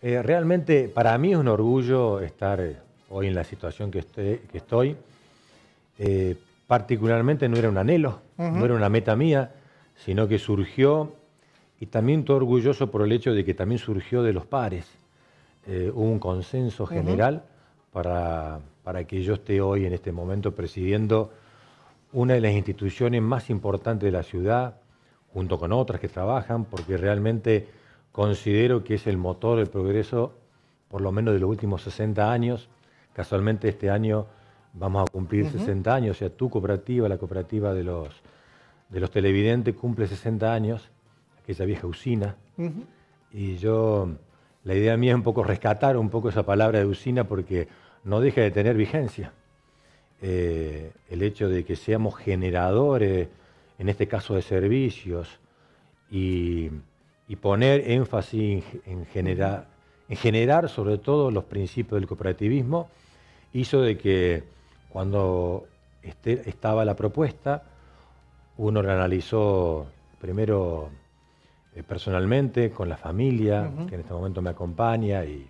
Eh, realmente para mí es un orgullo estar eh, hoy en la situación que, estoy. Eh, particularmente no era un anhelo, no era una meta mía, sino que surgió, y también estoy orgulloso por el hecho de que también surgió de los pares. hubo un consenso general para, para que yo esté hoy en este momento presidiendo una de las instituciones más importantes de la ciudad, junto con otras que trabajan, porque realmente considero que es el motor del progreso, por lo menos de los últimos 60 años. Casualmente este año vamos a cumplir 60 años, o sea, tu cooperativa, la cooperativa de los, de los televidentes, cumple 60 años, aquella vieja usina. Y yo, la idea mía es un poco rescatar un poco esa palabra de usina porque no deja de tener vigencia. Eh, el hecho de que seamos generadores, en este caso de servicios, y y poner énfasis en, generar, sobre todo los principios del cooperativismo, hizo de que cuando este, estaba la propuesta, uno la analizó primero eh, personalmente, con la familia, que en este momento me acompaña y,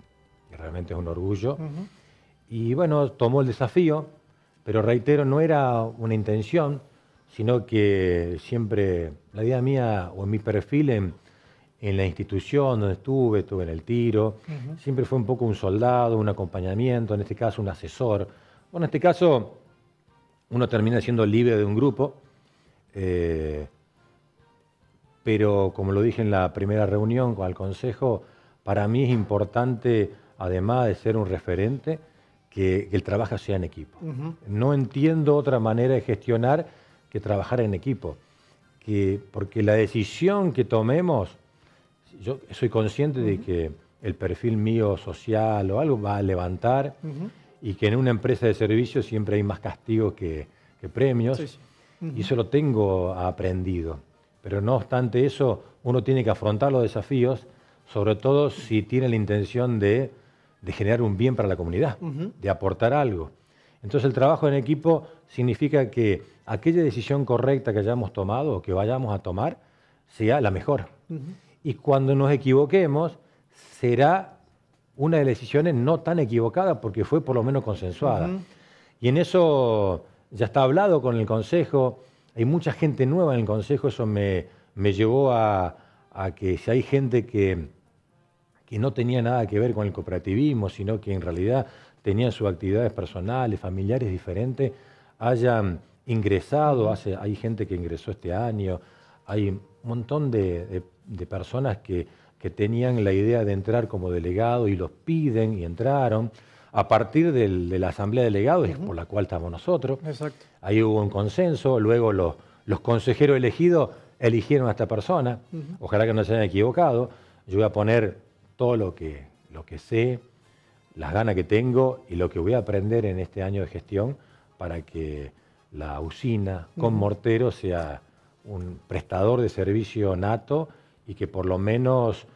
realmente es un orgullo. Y bueno, tomó el desafío, pero reitero, no era una intención, sino que siempre la idea mía o en mi perfil en en la institución donde estuve, estuve en el tiro, siempre fue un poco un soldado, un acompañamiento, en este caso un asesor. Bueno, en este caso uno termina siendo libre de un grupo, eh, pero como lo dije en la primera reunión con el Consejo, para mí es importante, además de ser un referente, que, el trabajo sea en equipo. No entiendo otra manera de gestionar que trabajar en equipo. Que, porque la decisión que tomemos yo soy consciente de que el perfil mío social o algo va a levantar y que en una empresa de servicios siempre hay más castigos que, premios. Y eso lo tengo aprendido. Pero no obstante eso, uno tiene que afrontar los desafíos, sobre todo si tiene la intención de, generar un bien para la comunidad, de aportar algo. Entonces el trabajo en equipo significa que aquella decisión correcta que hayamos tomado o que vayamos a tomar sea la mejor y cuando nos equivoquemos será una de las decisiones no tan equivocada porque fue por lo menos consensuada. Y en eso ya está hablado con el Consejo, hay mucha gente nueva en el Consejo, eso me, me llevó a, que si hay gente que, que no tenía nada que ver con el cooperativismo, sino que en realidad tenía sus actividades personales, familiares diferentes, hayan ingresado, hace, hay gente que ingresó este año, hay un montón de, personas que, tenían la idea de entrar como delegado y los piden y entraron. A partir de la asamblea de delegados, por la cual estamos nosotros, Exacto. ahí hubo un consenso, luego los, los consejeros elegidos eligieron a esta persona, ojalá que no se hayan equivocado, yo voy a poner todo lo que, lo que sé, las ganas que tengo y lo que voy a aprender en este año de gestión para que la usina con mortero sea un prestador de servicio nato y que por lo menos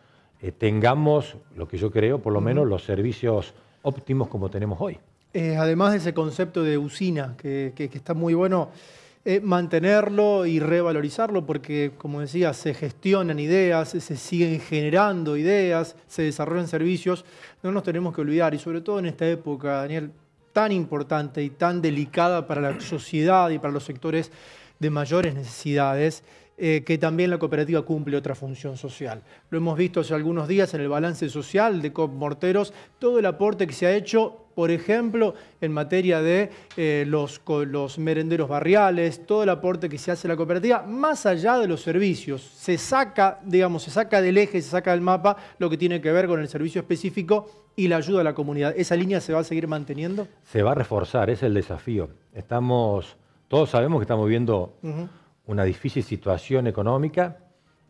eh, tengamos, lo que yo creo, por lo menos los servicios óptimos como tenemos hoy. Eh, además de ese concepto de usina, que, está muy bueno eh, mantenerlo y revalorizarlo, porque como decía, se gestionan ideas, se siguen generando ideas, se desarrollan servicios, no nos tenemos que olvidar, y sobre todo en esta época, Daniel, tan importante y tan delicada para la sociedad y para los sectores de mayores necesidades, eh, que también la cooperativa cumple otra función social. Lo hemos visto hace algunos días en el balance social de COP Morteros, todo el aporte que se ha hecho por ejemplo, en materia de eh, los, los, merenderos barriales, todo el aporte que se hace a la cooperativa, más allá de los servicios, se saca, digamos, se saca del eje, se saca del mapa lo que tiene que ver con el servicio específico y la ayuda a la comunidad. ¿Esa línea se va a seguir manteniendo? Se va a reforzar, es el desafío. Estamos todos sabemos que estamos viendo una difícil situación económica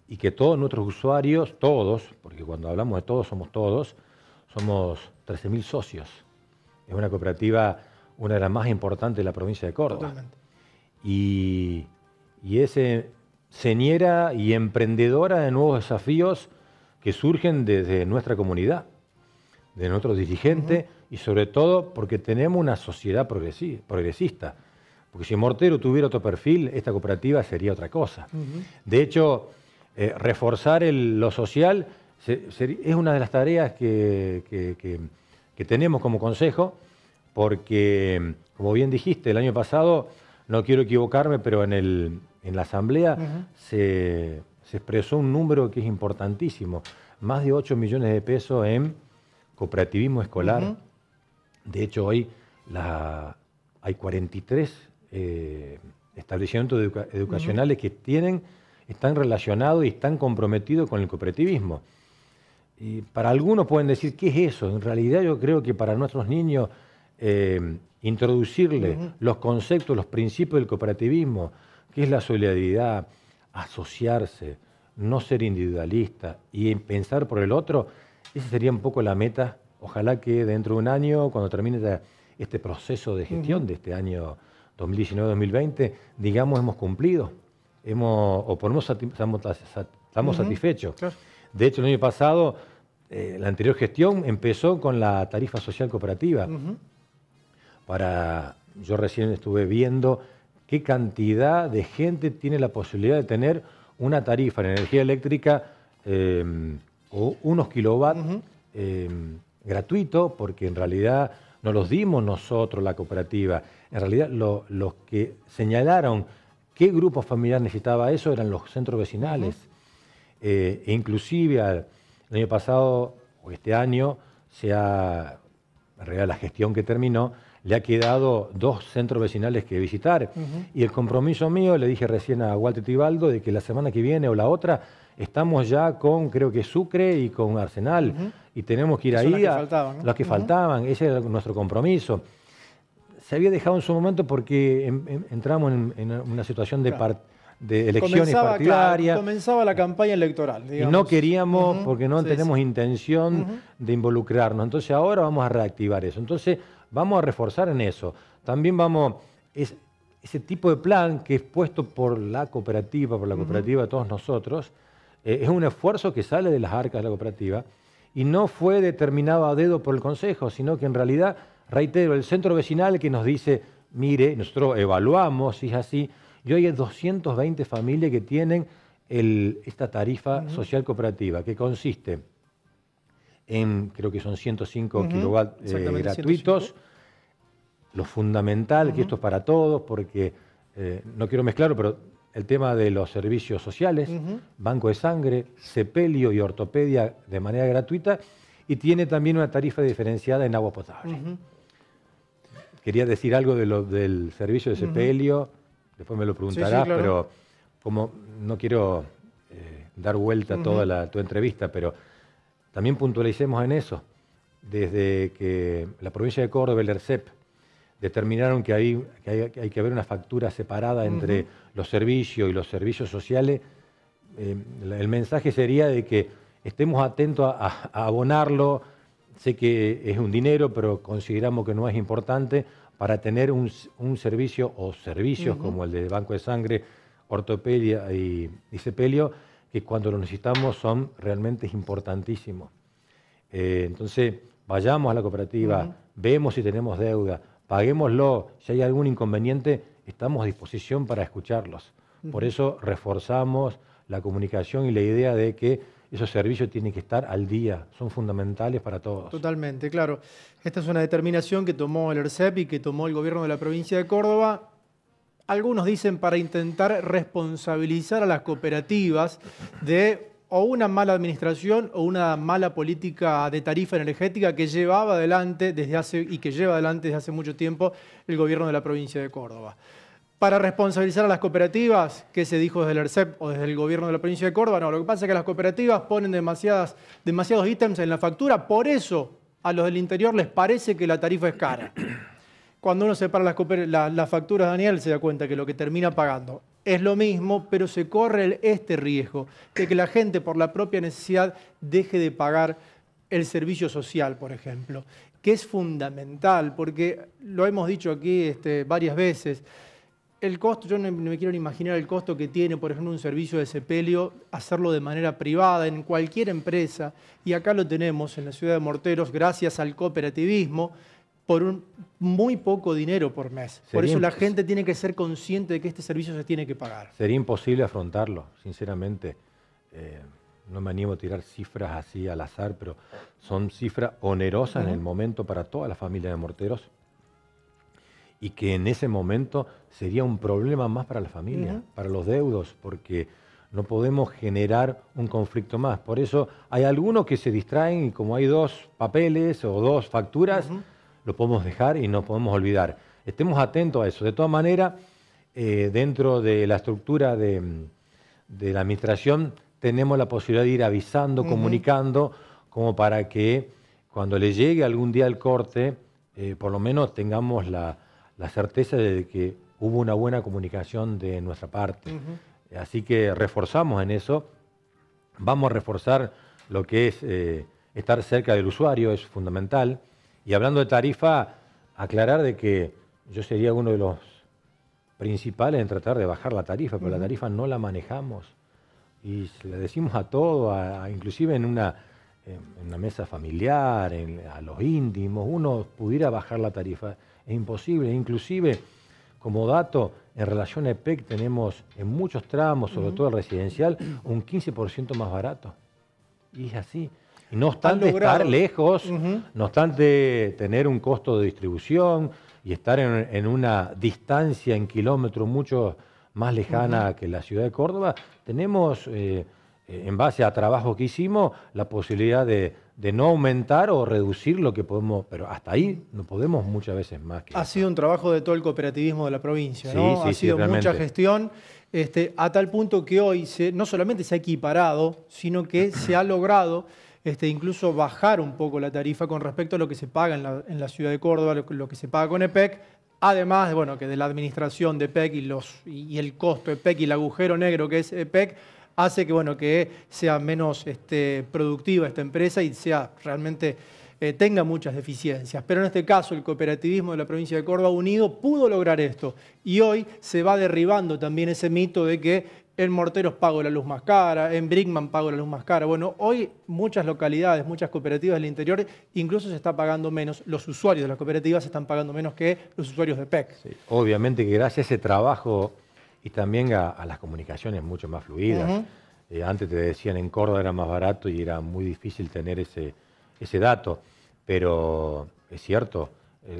y que todos nuestros usuarios, todos, porque cuando hablamos de todos somos todos, somos 13.000 socios. Es una cooperativa, una de las más importantes de la provincia de Córdoba. Y, y es eh, señera y emprendedora de nuevos desafíos que surgen desde nuestra comunidad, de nuestros dirigentes y sobre todo porque tenemos una sociedad progresista porque si Mortero tuviera otro perfil, esta cooperativa sería otra cosa. De hecho, eh, reforzar lo social es una de las tareas que, tenemos como consejo, porque, como bien dijiste, el año pasado, no quiero equivocarme, pero en, la asamblea se, expresó un número que es importantísimo, más de 8 millones de pesos en cooperativismo escolar. De hecho, hoy hay 43 eh, establecimientos educacionales que tienen, están relacionados y están comprometidos con el cooperativismo. Y para algunos pueden decir, ¿qué es eso? En realidad yo creo que para nuestros niños eh, introducirle los conceptos, los principios del cooperativismo, que es la solidaridad, asociarse, no ser individualista y pensar por el otro, esa sería un poco la meta. Ojalá que dentro de un año, cuando termine este proceso de gestión de este año 2019-2020, digamos, hemos cumplido, hemos, o por estamos, satisfechos. De hecho, el año pasado, eh, la anterior gestión empezó con la tarifa social cooperativa. Para, yo recién estuve viendo qué cantidad de gente tiene la posibilidad de tener una tarifa en energía eléctrica em, o unos kilovat em, gratuito, porque en realidad no los dimos nosotros, la cooperativa. En realidad, los que señalaron qué grupo familiar necesitaba eso eran los centros vecinales. Eh, e inclusive el año pasado, o este año, se ha, en realidad la gestión que terminó, le ha quedado dos centros vecinales que visitar. Y el compromiso mío, le dije recién a Walter Tibaldo, de que la semana que viene o la otra Estamos ya con, creo que Sucre y con Arsenal, y tenemos que ir ahí los que faltaban, faltaban, ese es nuestro compromiso. Se había dejado en su momento porque em, em, entramos en, una situación de, elecciones partidarias. comenzaba la campaña electoral. Y no queríamos, porque no tenemos intención de involucrarnos. Entonces ahora vamos a reactivar eso. Entonces vamos a reforzar en eso. También vamos... ese tipo de plan que es puesto por la cooperativa, por la cooperativa de todos nosotros, eh, es un esfuerzo que sale de las arcas de la cooperativa y no fue determinado a dedo por el Consejo, sino que en realidad, reitero, el centro vecinal que nos dice, mire, nosotros evaluamos si es así, y hoy hay 220 familias que tienen esta tarifa social cooperativa, que consiste en, creo que son 105 uh eh, gratuitos, lo fundamental, que esto es para todos, porque eh, no quiero mezclarlo, pero el tema de los servicios sociales, banco de sangre, sepelio y ortopedia de manera gratuita, y tiene también una tarifa diferenciada en agua potable. Quería decir algo de lo, del servicio de sepelio, después me lo preguntarás, pero como no quiero eh, dar vuelta a toda la, tu entrevista, pero también puntualicemos en eso. Desde que la provincia de Córdoba, el ERCEP, determinaron que hay que, haber una factura separada entre los servicios y los servicios sociales, eh, el mensaje sería de que estemos atentos a, abonarlo, sé que es un dinero, pero consideramos que no es importante, para tener un, servicio o servicios como el de Banco de Sangre, Ortopedia y, Cepelio, que cuando lo necesitamos son realmente importantísimos. Eh, entonces, vayamos a la cooperativa, vemos si tenemos deuda, paguémoslo, si hay algún inconveniente, estamos a disposición para escucharlos. Por eso reforzamos la comunicación y la idea de que esos servicios tienen que estar al día, son fundamentales para todos. Totalmente, claro. Esta es una determinación que tomó el ERCEP y que tomó el gobierno de la provincia de Córdoba. Algunos dicen para intentar responsabilizar a las cooperativas de o una mala administración o una mala política de tarifa energética que llevaba adelante desde hace, y que lleva adelante desde hace mucho tiempo el gobierno de la provincia de Córdoba. Para responsabilizar a las cooperativas, ¿qué se dijo desde el ERCEP o desde el gobierno de la provincia de Córdoba? No, lo que pasa es que las cooperativas ponen demasiados ítems en la factura, por eso a los del interior les parece que la tarifa es cara. Cuando uno separa las facturas, Daniel, se da cuenta que lo que termina pagando es lo mismo, pero se corre este riesgo de que la gente por la propia necesidad deje de pagar el servicio social, por ejemplo, que es fundamental, porque lo hemos dicho aquí este, varias veces, el costo, yo no, me quiero ni imaginar el costo que tiene, por ejemplo, un servicio de sepelio, hacerlo de manera privada en cualquier empresa, y acá lo tenemos en la ciudad de Morteros, gracias al cooperativismo, por un muy poco dinero por mes. por eso la gente tiene que ser consciente de que este servicio se tiene que pagar. Sería imposible afrontarlo, sinceramente. Eh, no me animo a tirar cifras así al azar, pero son cifras onerosas en el momento para toda la familia de morteros y que en ese momento sería un problema más para la familia, para los deudos, porque no podemos generar un conflicto más. Por eso hay algunos que se distraen y como hay dos papeles o dos facturas, lo podemos dejar y no podemos olvidar. Estemos atentos a eso. De todas maneras, eh, dentro de la estructura de, la administración tenemos la posibilidad de ir avisando, comunicando, como para que cuando le llegue algún día el corte, eh, por lo menos tengamos la, certeza de que hubo una buena comunicación de nuestra parte. Así que reforzamos en eso, vamos a reforzar lo que es eh, estar cerca del usuario, es fundamental. Y hablando de tarifa, aclarar de que yo sería uno de los principales en tratar de bajar la tarifa, pero la tarifa no la manejamos y se la decimos a todo, inclusive en una, mesa familiar, a los íntimos, uno pudiera bajar la tarifa, es imposible, inclusive como dato, en relación a EPEC tenemos en muchos tramos, sobre todo el residencial, un 15% más barato. Y es así no obstante estar lejos, no obstante tener un costo de distribución y estar en, una distancia en kilómetros mucho más lejana que la ciudad de Córdoba, tenemos, eh, eh, en base a trabajos que hicimos, la posibilidad de, no aumentar o reducir lo que podemos, pero hasta ahí no podemos muchas veces más. ha sido un trabajo de todo el cooperativismo de la provincia, ha sido mucha gestión, este, a tal punto que hoy no solamente se ha equiparado, sino que se ha logrado este, incluso bajar un poco la tarifa con respecto a lo que se paga en la, ciudad de Córdoba, lo, que se paga con EPEC, además de, bueno, que de la administración de EPEC y, el costo de EPEC y el agujero negro que es EPEC, hace que, bueno, que sea menos este, productiva esta empresa y sea realmente eh, tenga muchas deficiencias, pero en este caso el cooperativismo de la provincia de Córdoba unido pudo lograr esto y hoy se va derribando también ese mito de que en Morteros pago la luz más cara, en Brickman pago la luz más cara. Bueno, hoy muchas localidades, muchas cooperativas del interior, incluso se está pagando menos, los usuarios de las cooperativas se están pagando menos que los usuarios de PEC. obviamente que gracias a ese trabajo y también a, las comunicaciones mucho más fluidas. Eh, antes te decían en Córdoba era más barato y era muy difícil tener ese, ese dato pero es cierto,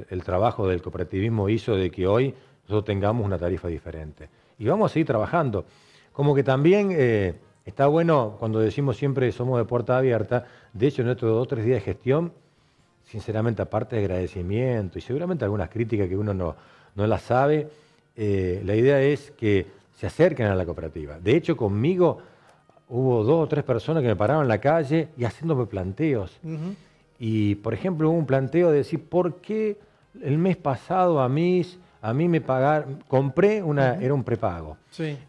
el, trabajo del cooperativismo hizo de que hoy nosotros tengamos una tarifa diferente. Y vamos a seguir trabajando. Como que también eh, está bueno cuando decimos siempre somos de puerta abierta, de hecho en estos dos o tres días de gestión, sinceramente aparte de agradecimiento y seguramente algunas críticas que uno no, no las sabe, eh, la idea es que se acerquen a la cooperativa. De hecho conmigo hubo dos o tres personas que me pararon en la calle y haciéndome planteos. Y, por ejemplo, hubo un planteo de decir, ¿por qué el mes pasado a, a mí me pagaron, compré una, era un prepago,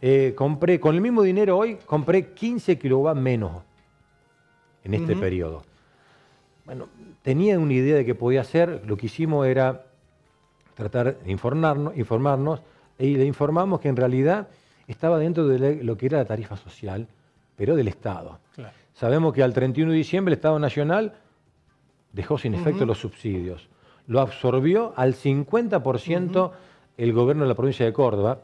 eh, compré, con el mismo dinero hoy, compré 15 kilovatios menos en este periodo. Bueno, tenía una idea de que podía hacer, lo que hicimos era tratar de informarnos, informarnos y le informamos que en realidad estaba dentro de lo que era la tarifa social, pero del Estado. Sabemos que al 31 de diciembre el Estado Nacional dejó sin efecto los subsidios. Lo absorbió al 50% el gobierno de la provincia de Córdoba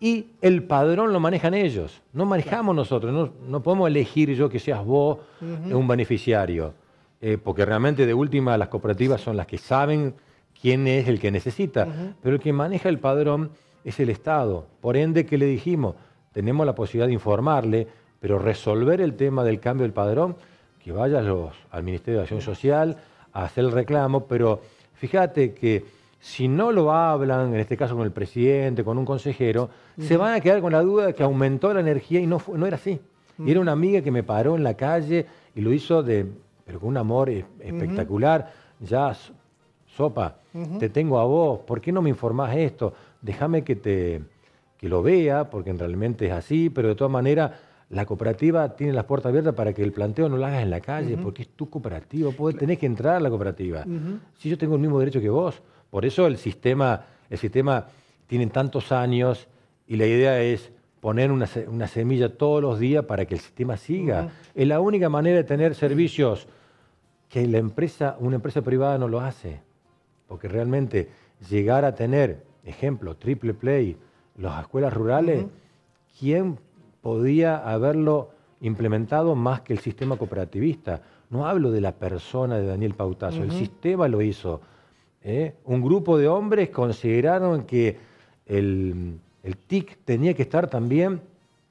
y el padrón lo manejan ellos. No manejamos nosotros, no, podemos elegir yo que seas vos un beneficiario, eh, porque realmente de última las cooperativas son las que saben quién es el que necesita, pero el que maneja el padrón es el Estado. Por ende, ¿qué le dijimos? Tenemos la posibilidad de informarle, pero resolver el tema del cambio del padrón que vayas al Ministerio de Acción Social a hacer el reclamo, pero fíjate que si no lo hablan, en este caso con el presidente, con un consejero, se van a quedar con la duda de que aumentó la energía y no, no era así. Y Era una amiga que me paró en la calle y lo hizo de, pero con un amor espectacular. Ya, sopa, te tengo a vos, ¿por qué no me informás esto? Déjame que te que lo vea, porque realmente es así, pero de todas maneras la cooperativa tiene las puertas abiertas para que el planteo no lo hagas en la calle, porque es tu cooperativa, tenés que entrar a la cooperativa. Si yo tengo el mismo derecho que vos. Por eso el sistema, el sistema tiene tantos años y la idea es poner una, semilla todos los días para que el sistema siga. Es la única manera de tener servicios que la empresa, una empresa privada no lo hace. Porque realmente llegar a tener, ejemplo, triple play, las escuelas rurales, ¿quién podía haberlo implementado más que el sistema cooperativista. No hablo de la persona de Daniel Pautazo, el sistema lo hizo. ¿eh? Un grupo de hombres consideraron que el, TIC tenía que estar también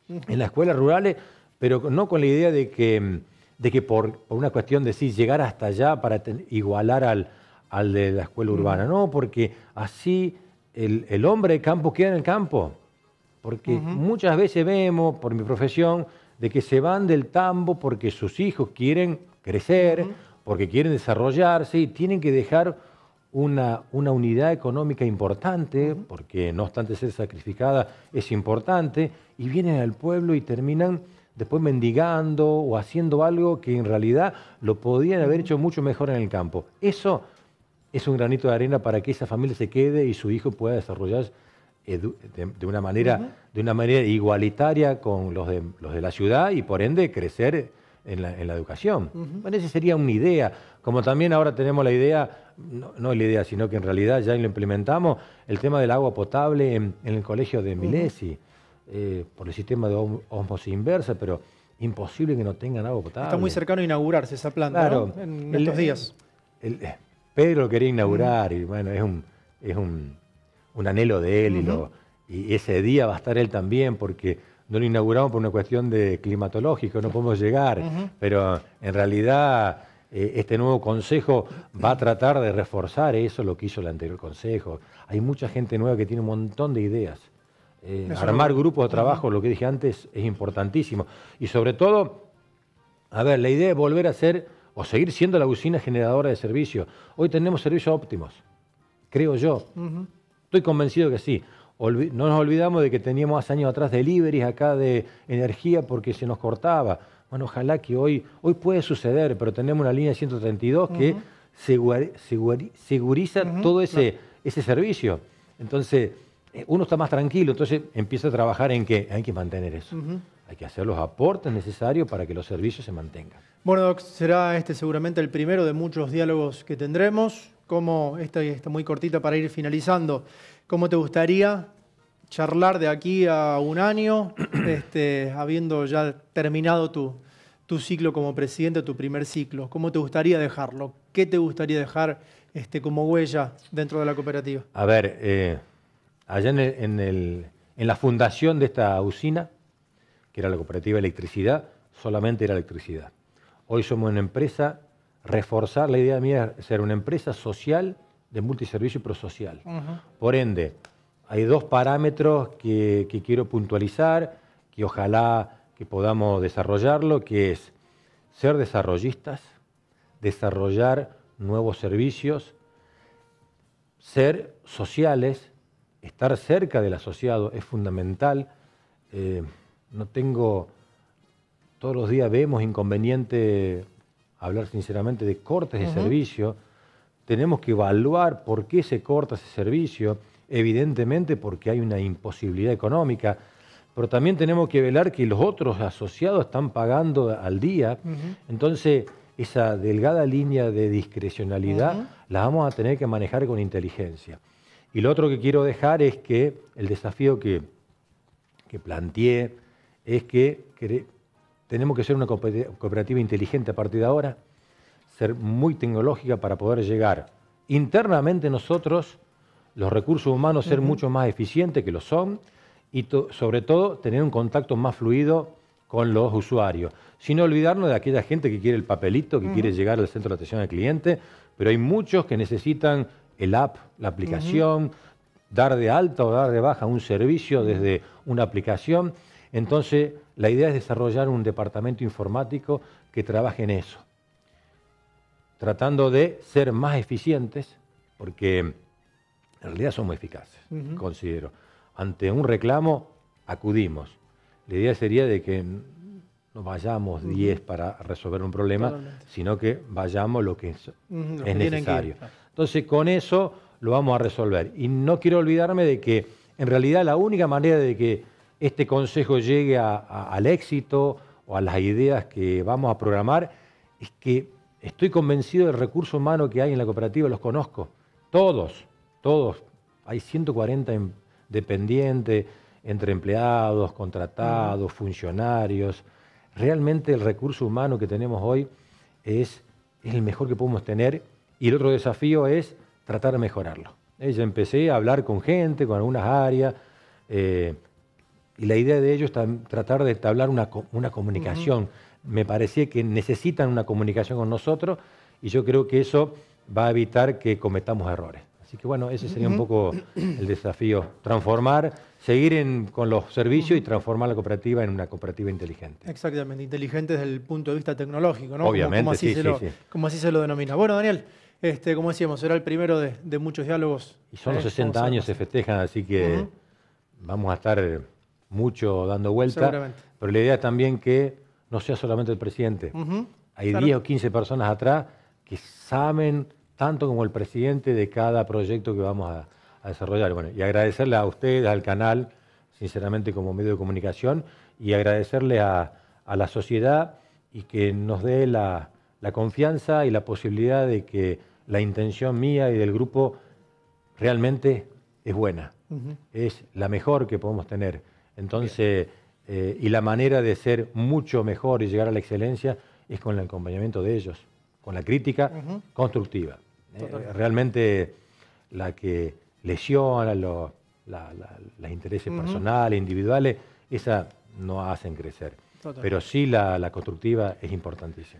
en las escuelas rurales, pero no con la idea de que, de que por, una cuestión de sí llegar hasta allá para igualar al, al, de la escuela urbana. No, porque así el, el hombre de campo queda en el campo porque muchas veces vemos, por mi profesión, de que se van del tambo porque sus hijos quieren crecer, porque quieren desarrollarse y tienen que dejar una, unidad económica importante, porque no obstante ser sacrificada es importante, y vienen al pueblo y terminan después mendigando o haciendo algo que en realidad lo podían haber hecho mucho mejor en el campo. Eso es un granito de arena para que esa familia se quede y su hijo pueda desarrollarse de, una manera, de una manera igualitaria con los de, los de la ciudad y por ende crecer en la, en la educación. Bueno, esa sería una idea. Como también ahora tenemos la idea, no, la idea, sino que en realidad ya lo implementamos, el tema del agua potable en, el colegio de Milesi, eh, por el sistema de osmosis inversa, pero imposible que no tengan agua potable. Está muy cercano a inaugurarse esa planta en estos días. Pedro quería inaugurar y bueno, es un, es un un anhelo de él y, lo, y ese día va a estar él también porque no lo inauguramos por una cuestión de climatológico, no podemos llegar, pero en realidad eh, este nuevo consejo va a tratar de reforzar eso, lo que hizo el anterior consejo. Hay mucha gente nueva que tiene un montón de ideas. Eh, armar grupos de trabajo, lo que dije antes, es importantísimo. Y sobre todo, a ver, la idea es volver a ser o seguir siendo la usina generadora de servicios. Hoy tenemos servicios óptimos, creo yo. Estoy convencido que sí. no nos olvidamos de que teníamos hace años atrás deliveries acá de energía porque se nos cortaba. Bueno, ojalá que hoy, hoy puede suceder, pero tenemos una línea 132 que seguriza todo ese, ese servicio. Entonces, eh, uno está más tranquilo, entonces empieza a trabajar en que hay que mantener eso. Hay que hacer los aportes necesarios para que los servicios se mantengan. Bueno, Doc, será este seguramente el primero de muchos diálogos que tendremos cómo, esta está muy cortita para ir finalizando, cómo te gustaría charlar de aquí a un año, este, habiendo ya terminado tu, ciclo como presidente, tu primer ciclo? ¿Cómo te gustaría dejarlo? ¿Qué te gustaría dejar este, como huella dentro de la cooperativa? A ver, eh, allá en, la fundación de esta usina, que era la cooperativa electricidad, solamente era electricidad. Hoy somos una empresa reforzar, la idea mía es ser una empresa social de multiservicio y social. Por ende, hay dos parámetros que, quiero puntualizar, que ojalá que podamos desarrollarlo, que es ser desarrollistas, desarrollar nuevos servicios, ser sociales, estar cerca del asociado es fundamental. Eh, no tengo, todos los días vemos inconveniente hablar sinceramente de cortes de servicio, tenemos que evaluar por qué se corta ese servicio, evidentemente porque hay una imposibilidad económica, pero también tenemos que velar que los otros asociados están pagando al día, entonces esa delgada línea de discrecionalidad la vamos a tener que manejar con inteligencia. Y lo otro que quiero dejar es que el desafío que, que planteé es que tenemos que ser una cooperativa inteligente a partir de ahora, ser muy tecnológica para poder llegar internamente nosotros, los recursos humanos, ser mucho más eficientes que lo son y sobre todo tener un contacto más fluido con los usuarios, sin olvidarnos de aquella gente que quiere el papelito, que quiere llegar al centro de atención al cliente, pero hay muchos que necesitan el app, la aplicación, dar de alta o dar de baja un servicio desde una aplicación. Entonces, la idea es desarrollar un departamento informático que trabaje en eso, tratando de ser más eficientes, porque en realidad somos eficaces, considero. Ante un reclamo, acudimos. La idea sería de que no vayamos 10 para resolver un problema, sino que vayamos lo que es, necesario. Entonces, con eso lo vamos a resolver. Y no quiero olvidarme de que, en realidad, la única manera de que este consejo llegue al éxito o a las ideas que vamos a programar, es que estoy convencido del recurso humano que hay en la cooperativa, los conozco, todos, todos. Hay 140 em, dependientes entre empleados, contratados, funcionarios. Realmente el recurso humano que tenemos hoy es, el mejor que podemos tener y el otro desafío es tratar de mejorarlo. Eh, Yo empecé a hablar con gente, con algunas áreas, eh, y la idea de ellos es tratar de entablar una, comunicación. Me parecía que necesitan una comunicación con nosotros y yo creo que eso va a evitar que cometamos errores. Así que bueno, ese sería un poco el desafío, transformar, seguir con los servicios y transformar la cooperativa en una cooperativa inteligente. Exactamente, inteligente desde el punto de vista tecnológico, ¿no? Obviamente, como, así se lo, Como así se lo denomina. Bueno, Daniel, este, como decíamos, será el primero de, muchos diálogos. Y son los 60 ¿eh? años, se festejan, así que vamos a estar mucho dando vuelta. Pero la idea es también que no sea solamente el presidente. Hay 10 o 15 personas atrás que saben tanto como el presidente de cada proyecto que vamos a, desarrollar. Bueno, y agradecerle a usted, al canal, sinceramente como medio de comunicación, y agradecerle a, la sociedad y que nos dé la, confianza y la posibilidad de que la intención mía y del grupo realmente es buena, es la mejor que podemos tener. Entonces, eh, y la manera de ser mucho mejor y llegar a la excelencia es con el acompañamiento de ellos, con la crítica constructiva. Eh, realmente la que lesiona los la, intereses personales, individuales, esa no hacen crecer. Pero sí la, la constructiva es importantísima.